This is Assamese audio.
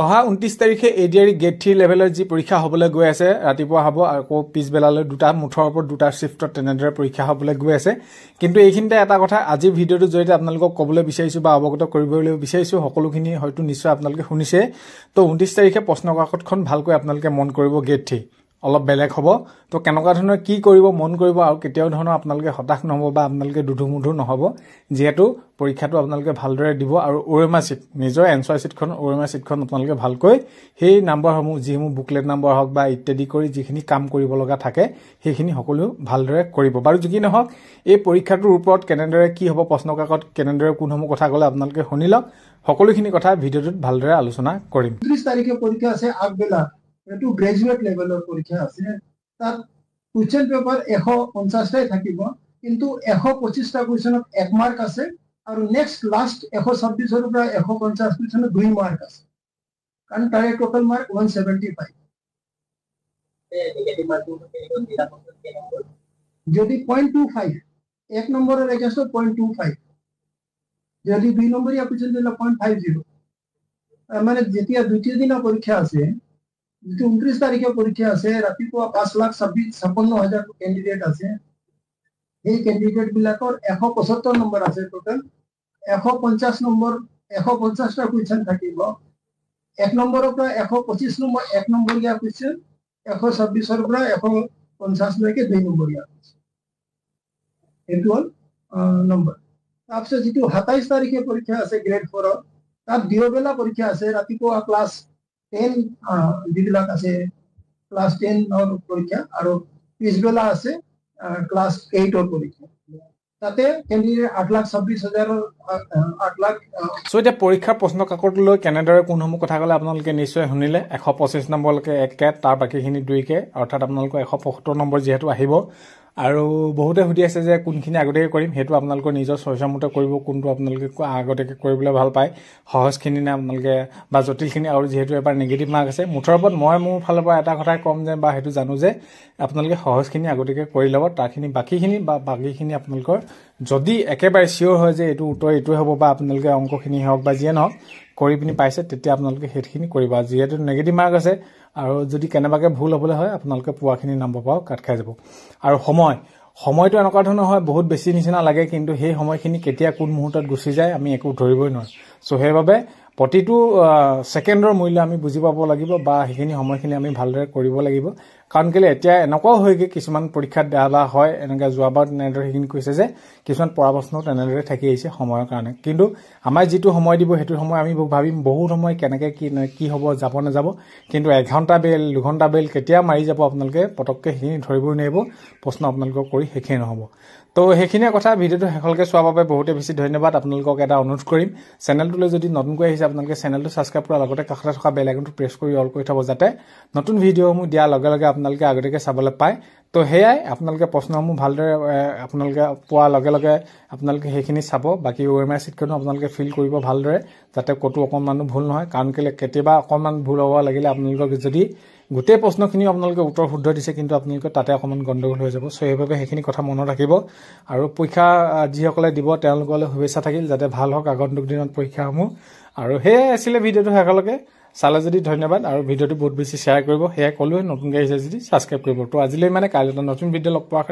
অহা ঊনত্ৰিছ তাৰিখে A D R grade three লেভেলৰ যি পৰীক্ষা হ'বলৈ গৈ আছে ৰাতিপুৱা হ'ব আকৌ পিছবেলালৈ দুটা মুঠৰ ওপৰত দুটা শ্বিফ্টত তেনেদৰে পৰীক্ষা হ'বলৈ গৈ আছে কিন্তু এইখিনিতে এটা কথা আজিৰ ভিডিঅ'টোৰ জৰিয়তে আপোনালোকক ক'বলৈ বিচাৰিছোঁ বা অৱগত কৰিবলৈ বিচাৰিছোঁ সকলোখিনি হয়তো নিশ্চয় আপোনালোকে শুনিছে তো ঊনত্ৰিছ তাৰিখে প্ৰশ্ন কাকতখন ভালকৈ আপোনালোকে মন কৰিব গেট থ্ৰী অলপ বেলেগ হ'ব তো কেনেকুৱা ধৰণৰ কি কৰিব মন কৰিব আৰু কেতিয়াও ধৰণৰ আপোনালোকে হতাশ নহ'ব বা আপোনালোকে দুধুমুধু নহ'ব যিহেতু পৰীক্ষাটো আপোনালোকে ভালদৰে দিব আৰু ওৰমা চিট নিজৰ এনচাৰ চিটখন ওৰমা চিটখন আপোনালোকে ভালকৈ সেই নাম্বাৰসমূহ যিসমূহ বুকলেট নাম্বাৰ হওক বা ইত্যাদি কৰি যিখিনি কাম কৰিব লগা থাকে সেইখিনি সকলো ভালদৰে কৰিব বাৰু যি কি নহওক এই পৰীক্ষাটোৰ ওপৰত কেনেদৰে কি হ'ব প্ৰশ্ন কাকত কেনেদৰে কোনসমূহ কথা ক'লে আপোনালোকে শুনি লওক সকলোখিনি কথা ভিডিঅ'টোত ভালদৰে আলোচনা কৰিম ত্ৰিছ তাৰিখে পৰীক্ষা আছে আগবেলা এইটো গ্ৰেজুৱেট লেভেলৰ পৰীক্ষা আছে তাত কুৱেশ্যন পেপাৰ এশ পঞ্চাছটাই থাকিব কিন্তু এশ পঁচিছটা কুৱেশ্যনত এক মাৰ্ক আছে আৰু নেক্সট লাষ্ট এশ ছাব্বিছৰ পৰা এশ পঞ্চাছ কুৱেশ্যনত দুই মাৰ্ক আছে কাৰণ তাৰে total mark one seventy five যদি পইণ্ট টু ফাইভ এক নম্বৰৰ এগেইনষ্টত পইণ্ট টু ফাইভ যদি দুই নম্বৰীয়া কুৱেশ্যন দিলে পইণ্ট ফাইভ জিৰ' মানে যেতিয়া দ্বিতীয় দিনা পৰীক্ষা আছে কোন তারিখৰ পৰীক্ষা আছে ৰাতিপুৱা 5 লাখ 26 সম্পণনো হাজাৰটা কেণ্ডিডেট আছে এই কেণ্ডিডেট বিলাকৰ 175 নম্বৰ আছে টটেল 150 নম্বৰ 150 টা কুয়েচন থাকিব 1 নম্বৰৰ পৰা 125 নম্বৰ 1 নম্বৰৰ কিয় কুয়েচন 126 ৰ পৰা 150 লৈকে দিব বুলি আছে ইনটুৱাল নম্বৰ আপচা যেতিয়া 27 তাৰিখে পৰীক্ষা আছে গ্রেড 4ৰ তাৰ দিওবেলা পৰীক্ষা আছে ৰাতিপুৱা ক্লাছ টেন যিবিলাক আছে ক্লাছ টেনৰ পৰীক্ষা আৰু পিছবেলা আছে ক্লাছ এইটৰ পৰীক্ষা তাতে কেন্দ্ৰীয় আঠ লাখ ছাব্বিছ হাজাৰৰ আঠ লাখ এতিয়া পৰীক্ষাৰ প্ৰশ্ন কাকতলৈ কেনেদৰে কোনসমূহ কথা ক'লে আপোনালোকে নিশ্চয় শুনিলে এশ পঁচিছ নম্বৰলৈকে এক কে তাৰ বাকীখিনি দুই কে অৰ্থাৎ আপোনালোকৰ এশ পঁসত্তৰ নম্বৰ যিহেতু আহিব আৰু বহুতে সুধি আছে যে কোনখিনি আগতীয়াকৈ কৰিম সেইটো আপোনালোকৰ নিজৰ চৰ্চামতে কৰিব কোনটো আপোনালোকে আগতীয়াকৈ কৰিবলৈ ভাল পায় সহজখিনি নে আপোনালোকে বা জটিলখিনি আৰু যিহেতু এবাৰ নিগেটিভ মাৰ্ক আছে মুঠৰ ওপৰত মই মোৰ ফালৰ পৰা এটা কথাই ক'ম যে বা সেইটো জানো যে আপোনালোকে সহজখিনি আগতীয়াকৈ কৰি ল'ব তাৰখিনি বাকীখিনি বা বাকীখিনি আপোনালোকৰ যদি একেবাৰে চিয়'ৰ হয় যে এইটো উত্তৰ এইটোৱে হ'ব বা আপোনালোকে অংকখিনি হওক বা যিয়ে নহওক কৰি পিনি পাইছে তেতিয়া আপোনালোকে সেইখিনি কৰিবা যিহেতু নেগেটিভ মাৰ্ক আছে আৰু যদি কেনেবাকৈ ভুল হ'বলৈ হয় আপোনালোকে পোৱাখিনি নম্বৰ পৰাও কাট খাই যাব আৰু সময় সময়টো এনেকুৱা ধৰণৰ হয় বহুত বেছি নিচিনা লাগে কিন্তু সেই সময়খিনি কেতিয়া কোন মুহূৰ্তত গুচি যায় আমি একো ধৰিবই নোৱাৰোঁ চ' সেইবাবে প্ৰতিটো ছেকেণ্ডৰ মূল্য আমি বুজি পাব লাগিব বা সেইখিনি সময়খিনি আমি ভালদৰে কৰিব লাগিব কাৰণ কেলৈ এতিয়া এনেকুৱাও হয়গৈ কিছুমান পৰীক্ষাত দেৱালা হয় এনেকৈ যোৱাবাৰ তেনেদৰে সেইখিনি কৈছে যে কিছুমান পৰাপ্ৰশ্ন তেনেদৰে থাকি আহিছে সময়ৰ কাৰণে কিন্তু আমাৰ যিটো সময় দিব সেইটো সময় আমি ভাবিম বহুত সময় কেনেকৈ কি কি হ'ব যাব নাযাব কিন্তু এঘণ্টা বেল দুঘণ্টা বেল কেতিয়া মাৰি যাব আপোনালোকে পটককৈ সেইখিনি ধৰিবই নোৱাৰিব প্ৰশ্ন আপোনালোকক কৰি শেষেই নহ'ব তো সেইখিনিয়ে কথা ভিডিঅ'টো শেষলৈকে চোৱাৰ বাবে বহুতে বেছি ধন্যবাদ আপোনালোকক এটা অনুৰোধ কৰিম চেনেলটোলৈ যদি নতুনকৈ আহিছে আপোনালোকে চেনেলটো ছাবস্ক্ৰাইব কৰাৰ লগতে কাষতে থকা বেল আইকনটো প্ৰেছ কৰি অল কৰি থ'ব যাতে নতুন ভিডিঅ'সমূহ দিয়াৰ লগে লগে আপোনালোকে আপোনালোকে আগতীয়াকৈ চাবলৈ পায় তো সেয়াই আপোনালোকে প্ৰশ্নসমূহ ভালদৰে আপোনালোকে পোৱাৰ লগে লগে আপোনালোকে সেইখিনি চাব বাকী ও এম আই চিটখনো আপোনালোকে ফিল কৰিব ভালদৰে যাতে ক'তো অকণমানো ভুল নহয় কাৰণ কেলৈ কেতিয়াবা অকণমান ভুল হ'ব লাগিলে আপোনালোকক যদি গোটেই প্ৰশ্নখিনিও আপোনালোকে উত্তৰ শুদ্ধ দিছে কিন্তু আপোনালোকে তাতে অকণমান গণ্ডগোল হৈ যাব চ' সেইবাবে সেইখিনি কথা মনত ৰাখিব আৰু পৰীক্ষা যিসকলে দিব তেওঁলোকলৈ শুভেচ্ছা থাকিল যাতে ভাল হওক আগন্তুক দিনত পৰীক্ষাসমূহ আৰু সেয়াই আছিলে ভিডিঅ'টো শেষলৈকে চালে যদি ধন্যবাদ আৰু ভিডিঅ'টো বহুত বেছি শ্বেয়াৰ কৰিব সেয়া ক'লোৱে নতুনকৈ আহিছে যদি ছাবস্ক্ৰাইব কৰিব তো আজিলৈ মানে কাইলৈ এটা নতুন ভিডিঅ' লগ পোৱা